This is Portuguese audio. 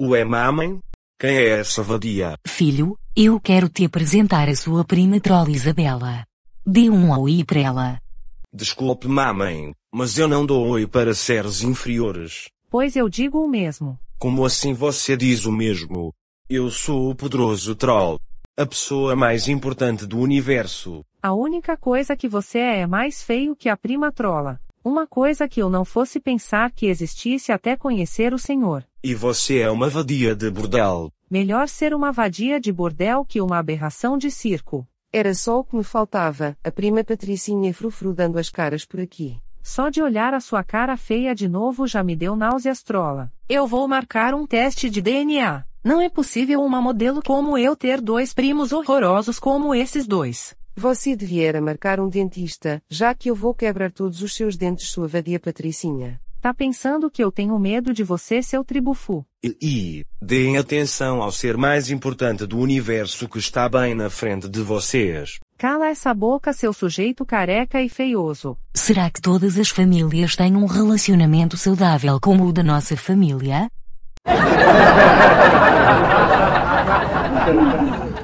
O é mamãe? Quem é essa vadia? Filho, eu quero te apresentar a sua prima Troll Isabela. Dê um oi para ela. Desculpe mamãe, mas eu não dou oi para seres inferiores. Pois eu digo o mesmo. Como assim você diz o mesmo? Eu sou o poderoso Troll. A pessoa mais importante do universo. A única coisa que você é é mais feio que a prima Trola. Uma coisa que eu não fosse pensar que existisse até conhecer o senhor. E você é uma vadia de bordel. Melhor ser uma vadia de bordel que uma aberração de circo. Era só o que me faltava, a prima Patricinha dando as caras por aqui. Só de olhar a sua cara feia de novo já me deu náuseas trola. Eu vou marcar um teste de DNA. Não é possível uma modelo como eu ter dois primos horrorosos como esses dois. Você devia marcar um dentista, já que eu vou quebrar todos os seus dentes, sua vadia Patricinha. Tá pensando que eu tenho medo de você, seu tribufu? E, e, deem atenção ao ser mais importante do universo que está bem na frente de vocês. Cala essa boca, seu sujeito careca e feioso. Será que todas as famílias têm um relacionamento saudável como o da nossa família?